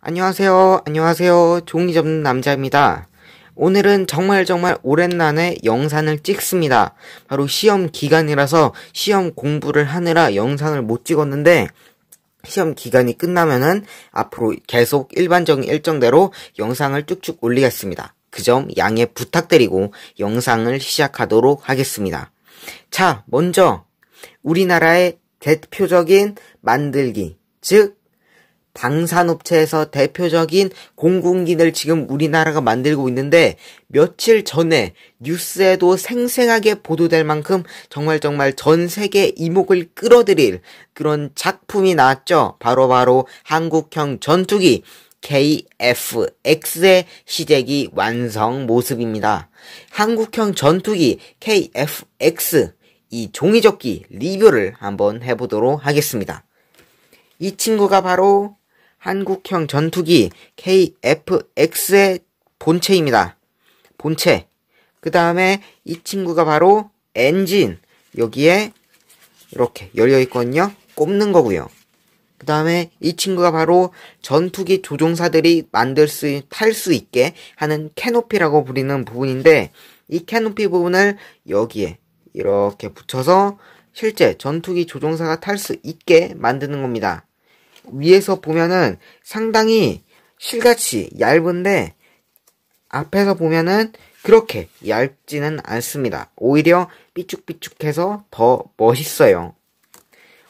안녕하세요. 안녕하세요. 종이 접는 남자입니다. 오늘은 정말 정말 오랜만에 영상을 찍습니다. 바로 시험 기간이라서 시험 공부를 하느라 영상을 못 찍었는데 시험 기간이 끝나면은 앞으로 계속 일반적인 일정대로 영상을 쭉쭉 올리겠습니다. 그 점 양해 부탁드리고 영상을 시작하도록 하겠습니다. 자, 먼저 우리나라의 대표적인 만들기, 즉 방산업체에서 대표적인 공군기를 지금 우리나라가 만들고 있는데 며칠 전에 뉴스에도 생생하게 보도될 만큼 정말 정말 전 세계 이목을 끌어들일 그런 작품이 나왔죠. 바로 바로 한국형 전투기 KFX의 시제기 완성 모습입니다. 한국형 전투기 KFX 이 종이접기 리뷰를 한번 해보도록 하겠습니다. 이 친구가 바로 한국형 전투기 KFX의 본체입니다. 본체. 그 다음에 이 친구가 바로 엔진. 여기에 이렇게 열려있거든요. 꼽는 거고요. 그 다음에 이 친구가 바로 전투기 조종사들이 만들 수, 탈 수 있게 하는 캐노피라고 부르는 부분인데, 이 캐노피 부분을 여기에 이렇게 붙여서 실제 전투기 조종사가 탈 수 있게 만드는 겁니다. 위에서 보면은 상당히 실같이 얇은데 앞에서 보면은 그렇게 얇지는 않습니다. 오히려 삐죽삐죽해서 더 멋있어요.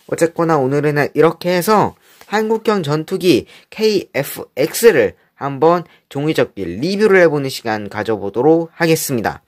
어쨌거나 오늘은 이렇게 해서 한국형 전투기 KFX를 한번 종이접기 리뷰를 해보는 시간 가져보도록 하겠습니다.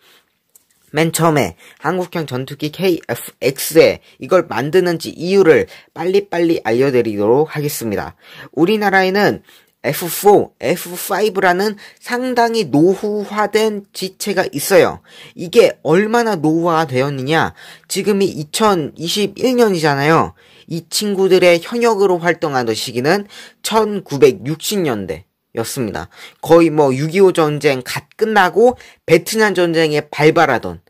맨 처음에 한국형 전투기 KFX에 이걸 만드는지 이유를 빨리빨리 알려드리도록 하겠습니다. 우리나라에는 F4, F5라는 상당히 노후화된 지체가 있어요. 이게 얼마나 노후화가 되었느냐? 지금이 2021년이잖아요. 이 친구들의 현역으로 활동하던 시기는 1960년대. 였습니다. 거의 뭐 6.25 전쟁 갓 끝나고 베트남 전쟁에 발발하던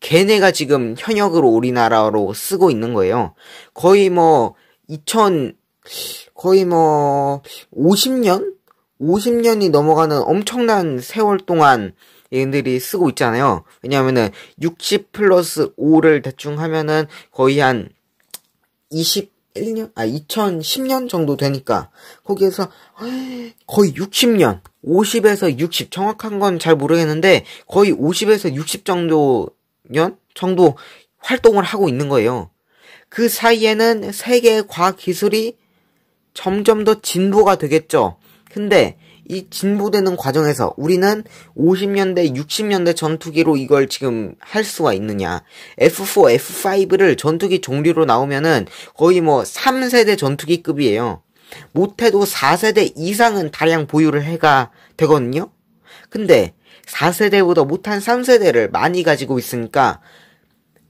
걔네가 지금 현역으로 우리나라로 쓰고 있는 거예요. 거의 뭐 2000, 거의 뭐 50년? 50년이 넘어가는 엄청난 세월 동안 얘네들이 쓰고 있잖아요. 왜냐면은 60 플러스 5를 대충 하면은 거의 한 20, 1년, 아, 2010년 정도 되니까, 거기에서 거의 60년, 50에서 60, 정확한 건 잘 모르겠는데, 거의 50에서 60 정도, 년? 정도 활동을 하고 있는 거예요. 그 사이에는 세계 과학기술이 점점 더 진보가 되겠죠. 근데 이 진보되는 과정에서 우리는 50년대, 60년대 전투기로 이걸 지금 할 수가 있느냐. F4, F5를 전투기 종류로 나오면은 거의 뭐 3세대 전투기급이에요. 못해도 4세대 이상은 다량 보유를 해가 되거든요. 근데 4세대보다 못한 3세대를 많이 가지고 있으니까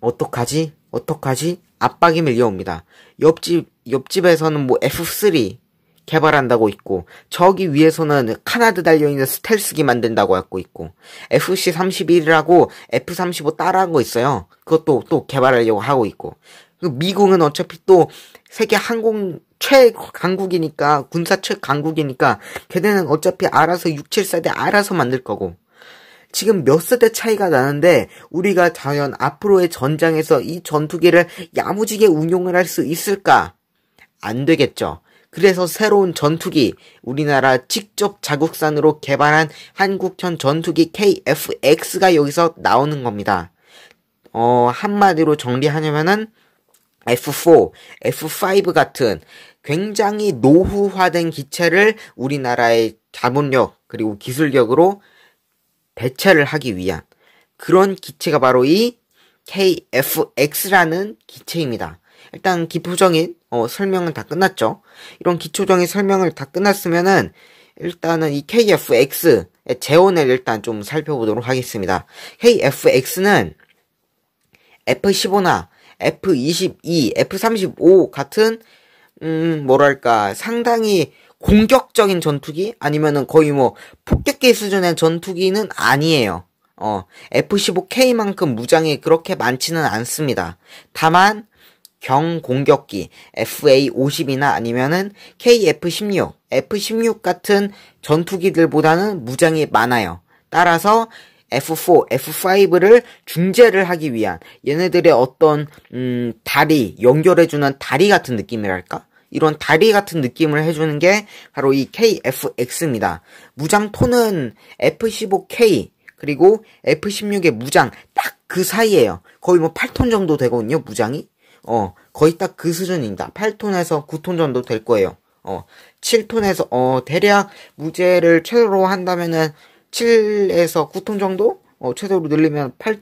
어떡하지? 어떡하지? 압박이 밀려옵니다. 옆집 옆집에서는 뭐 F3 개발한다고 있고 저기 위에서는 카나드 달려있는 스텔스기 만든다고 하고 있고 FC-31이라고 F-35 따라한 거 있어요. 그것도 또 개발하려고 하고 있고 미국은 어차피 또 세계 항공 최강국이니까 군사 최강국이니까 걔네는 어차피 알아서 6, 7세대 알아서 만들 거고 지금 몇 세대 차이가 나는데 우리가 과연 앞으로의 전장에서 이 전투기를 야무지게 운용을 할 수 있을까? 안 되겠죠. 그래서 새로운 전투기, 우리나라 직접 자국산으로 개발한 한국전 전투기 KFX가 여기서 나오는 겁니다. 어, 한마디로 정리하냐면은 F4, F5 같은 굉장히 노후화된 기체를 우리나라의 자본력 그리고 기술력으로 대체를 하기 위한 그런 기체가 바로 이 KFX라는 기체입니다. 일단 기초적인 어, 설명은 다 끝났죠. 이런 기초적인 설명을 다 끝났으면은 일단은 이 KFX의 재원을 일단 좀 살펴보도록 하겠습니다. KFX는 F15나 F22, F35 같은 음 뭐랄까 상당히 공격적인 전투기 아니면은 거의 뭐 폭격기 수준의 전투기는 아니에요. 어, F15K만큼 무장이 그렇게 많지는 않습니다. 다만 경공격기 FA50이나 아니면은 KF16, F16 같은 전투기들보다는 무장이 많아요. 따라서 F4, F5를 중재를 하기 위한 얘네들의 어떤 음, 다리 연결해주는 다리 같은 느낌이랄까? 이런 다리 같은 느낌을 해주는 게 바로 이 KFX입니다. 무장 톤은 F15K 그리고 F16의 무장 딱 그 사이에요. 거의 뭐 8톤 정도 되거든요, 무장이. 어, 거의 딱 그 수준입니다. 8톤에서 9톤 정도 될 거예요. 어, 7톤에서, 어, 대략 무게를 최소로 한다면은 7에서 9톤 정도? 어, 최소로 늘리면 8.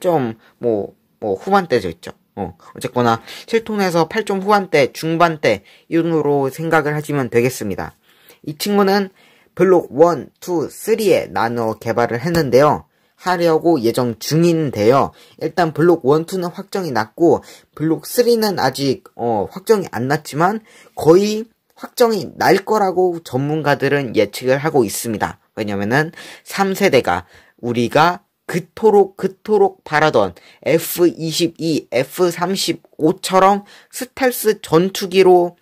뭐, 뭐, 후반대죠, 있죠. 어, 어쨌거나 7톤에서 8점 후반대, 중반대 이론으로 생각을 하시면 되겠습니다. 이 친구는 블록 1, 2, 3에 나누어 개발을 했는데요. 하려고 예정 중인데요. 일단 블록 1, 2는 확정이 났고 블록 3는 아직 어, 확정이 안 났지만 거의 확정이 날 거라고 전문가들은 예측을 하고 있습니다. 왜냐면은 3세대가 우리가 그토록 그토록 바라던 F-22, F-35처럼 스텔스 전투기로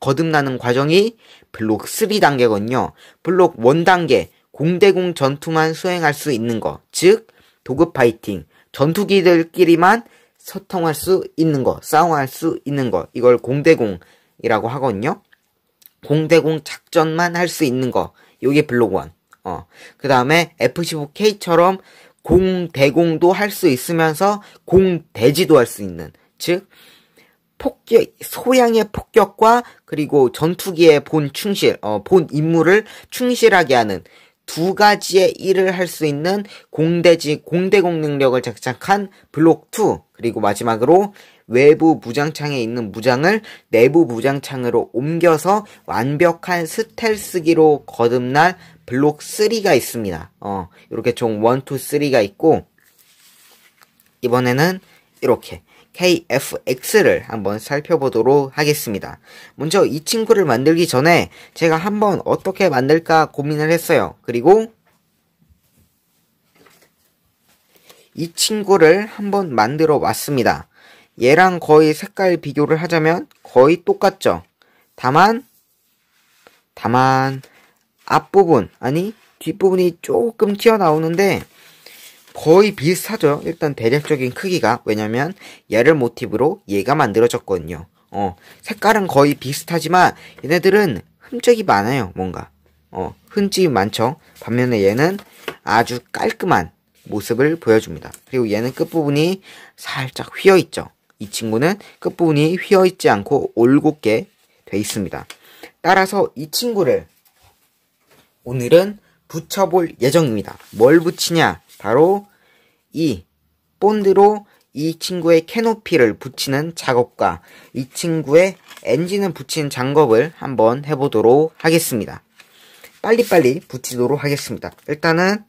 거듭나는 과정이 블록 3단계거든요. 블록 1단계, 공대공 전투만 수행할 수 있는 것, 즉 도급 파이팅, 전투기들끼리만 소통할 수 있는 것, 싸움할 수 있는 것, 이걸 공대공이라고 하거든요. 공대공 작전만 할 수 있는 것, 요게 블록원. 어, 그 다음에 F-15K처럼 공대공도 할 수 있으면서 공대지도 할 수 있는, 즉, 폭격, 소양의 폭격과 그리고 전투기의 본 충실, 어, 본 임무를 충실하게 하는 두 가지의 일을 할 수 있는 공대지, 공대공 능력을 장착한 블록 2. 그리고 마지막으로 외부 무장창에 있는 무장을 내부 무장창으로 옮겨서 완벽한 스텔스기로 거듭날 블록 3가 있습니다. 어, 이렇게 총 1, 2, 3가 있고, 이번에는 이렇게 KFX를 한번 살펴보도록 하겠습니다. 먼저 이 친구를 만들기 전에 제가 한번 어떻게 만들까 고민을 했어요. 그리고 이 친구를 한번 만들어 왔습니다. 얘랑 거의 색깔 비교를 하자면 거의 똑같죠. 다만 다만 앞부분 아니 뒷부분이 조금 튀어나오는데 거의 비슷하죠. 일단 대략적인 크기가 왜냐면 얘를 모티브로 얘가 만들어졌거든요. 어, 색깔은 거의 비슷하지만 얘네들은 흠적이 많아요. 뭔가 어, 흔적이 많죠. 반면에 얘는 아주 깔끔한 모습을 보여줍니다. 그리고 얘는 끝부분이 살짝 휘어있죠. 이 친구는 끝부분이 휘어있지 않고 올곧게 돼 있습니다. 따라서 이 친구를 오늘은 붙여볼 예정입니다. 뭘 붙이냐? 바로 이 본드로 이 친구의 캐노피를 붙이는 작업과 이 친구의 엔진을 붙이는 작업을 한번 해보도록 하겠습니다. 빨리빨리 붙이도록 하겠습니다. 일단은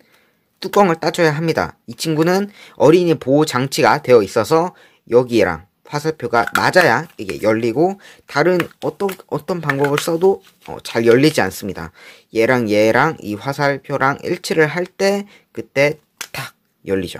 뚜껑을 따줘야 합니다. 이 친구는 어린이 보호 장치가 되어 있어서 여기랑 화살표가 맞아야 이게 열리고 다른 어떤 어떤 방법을 써도 어, 잘 열리지 않습니다. 얘랑 얘랑 이 화살표랑 일치를 할 때 그때 열리죠.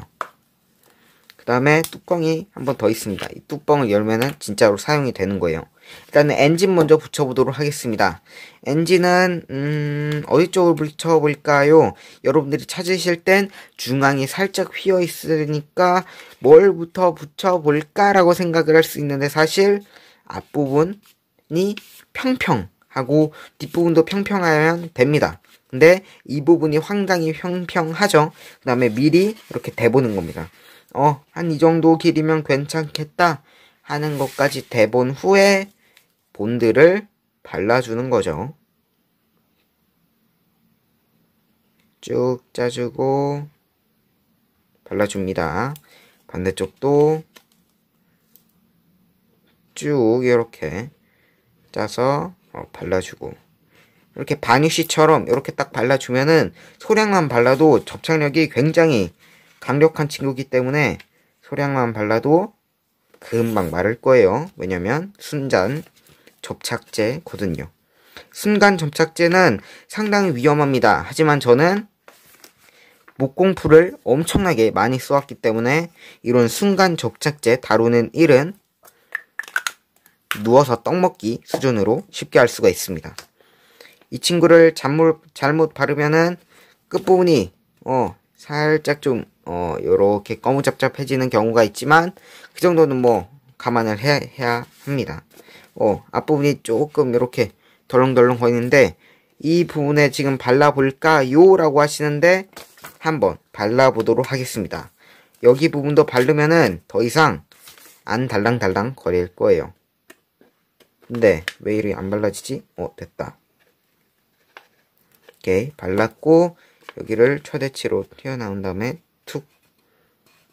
그 다음에 뚜껑이 한 번 더 있습니다. 이 뚜껑을 열면은 진짜로 사용이 되는 거예요. 일단은 엔진 먼저 붙여보도록 하겠습니다. 엔진은 음, 어디 쪽을 붙여볼까요? 여러분들이 찾으실 땐 중앙이 살짝 휘어 있으니까 뭘부터 붙여볼까라고 생각을 할 수 있는데 사실 앞부분이 평평하고 뒷부분도 평평하면 됩니다. 근데 이 부분이 황당히 평평하죠. 그 다음에 미리 이렇게 대보는 겁니다. 어, 한 이 정도 길이면 괜찮겠다 하는 것까지 대본 후에 본드를 발라주는 거죠. 쭉 짜주고 발라줍니다. 반대쪽도 쭉 이렇게 짜서 어, 발라주고 이렇게 바니쉬처럼 이렇게 딱 발라주면은 소량만 발라도 접착력이 굉장히 강력한 친구기 때문에 소량만 발라도 금방 마를 거예요. 왜냐면 순간 접착제거든요. 순간 접착제는 상당히 위험합니다. 하지만 저는 목공풀을 엄청나게 많이 써왔기 때문에 이런 순간 접착제 다루는 일은 누워서 떡 먹기 수준으로 쉽게 할 수가 있습니다. 이 친구를 잘못, 잘못 바르면은 끝부분이 어 살짝 좀 어 요렇게 거무잡잡해지는 경우가 있지만 그 정도는 뭐 감안을 해야, 해야 합니다. 어 앞부분이 조금 이렇게 덜렁덜렁 거리는데 이 부분에 지금 발라볼까요? 라고 하시는데 한번 발라보도록 하겠습니다. 여기 부분도 바르면은 더 이상 안 달랑달랑 거릴 거예요. 근데 왜 이리 안 발라지지? 어 됐다. 가볍게 발랐고 여기를 초대치로 튀어나온 다음에 툭,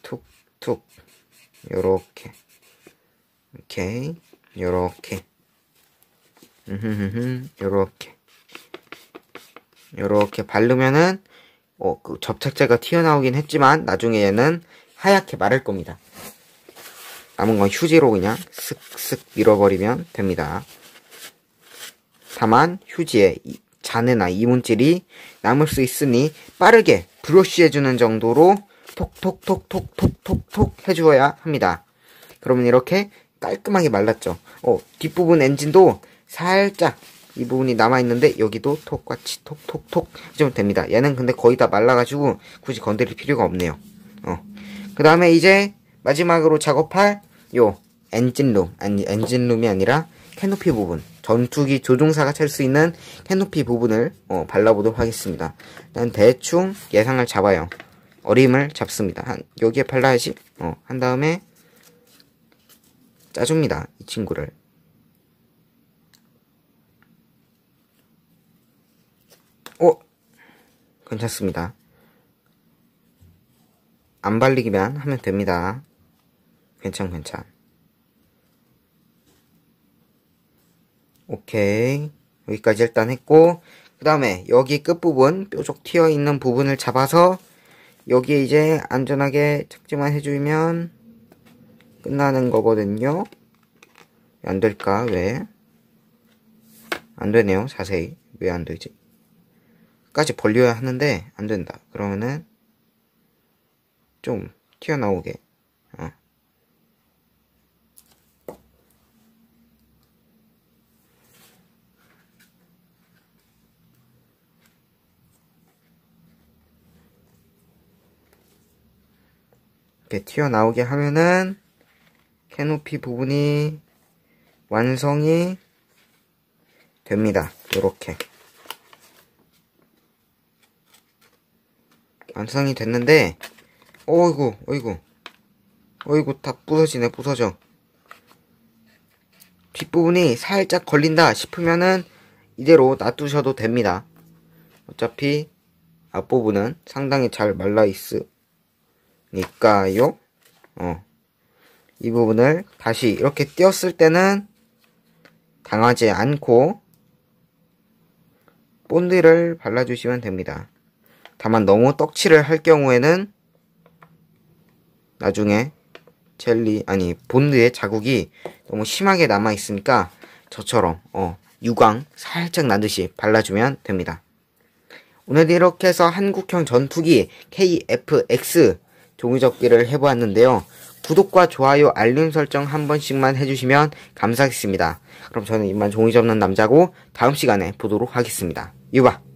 툭, 툭 요렇게 이렇게 요렇게 요렇게 요렇게 바르면은 어, 그 접착제가 튀어나오긴 했지만 나중에 얘는 하얗게 마를 겁니다. 남은 건 휴지로 그냥 슥슥 밀어버리면 됩니다. 다만 휴지에 잔해나 이물질이 남을 수 있으니 빠르게 브러쉬해주는 정도로 톡톡톡톡톡톡톡 해주어야 합니다. 그러면 이렇게 깔끔하게 말랐죠. 어, 뒷부분 엔진도 살짝 이 부분이 남아있는데 여기도 톡같이 톡톡톡 해주면 됩니다. 얘는 근데 거의 다 말라가지고 굳이 건드릴 필요가 없네요. 어. 그 다음에 이제 마지막으로 작업할 요 엔진룸, 아니 엔진룸이 아니라 캐노피 부분 전투기 조종사가 찰 수 있는 캐노피 부분을 어, 발라보도록 하겠습니다 일단 대충 예상을 잡아요 어림을 잡습니다 한 여기에 발라야지 어, 한 다음에 짜줍니다 이 친구를 오 어? 괜찮습니다 안 발리기만 하면 됩니다 괜찮 괜찮 오케이. 여기까지 일단 했고 그 다음에 여기 끝부분 뾰족 튀어 있는 부분을 잡아서 여기에 이제 안전하게 착지만 해주면 끝나는 거거든요. 왜안 될까? 왜? 안 되네요. 자세히. 왜 안 되지? 까지 벌려야 하는데 안 된다. 그러면은 좀 튀어나오게. 어. 이렇게 튀어나오게 하면은 캐노피 부분이 완성이 됩니다. 요렇게 완성이 됐는데 어이구 어이구 어이구 다 부서지네 부서져 뒷부분이 살짝 걸린다 싶으면은 이대로 놔두셔도 됩니다. 어차피 앞부분은 상당히 잘말라있어 니까요. 어. 이 부분을 다시 이렇게 띄었을 때는 당하지 않고 본드를 발라주시면 됩니다. 다만 너무 떡칠을 할 경우에는 나중에 젤리 아니 본드의 자국이 너무 심하게 남아 있으니까 저처럼 어, 유광 살짝 나듯이 발라주면 됩니다. 오늘 이렇게 해서 한국형 전투기 KFX 종이접기를 해보았는데요. 구독과 좋아요, 알림 설정 한 번씩만 해주시면 감사하겠습니다. 그럼 저는 이만 종이 접는 남자고 다음 시간에 보도록 하겠습니다. 유바!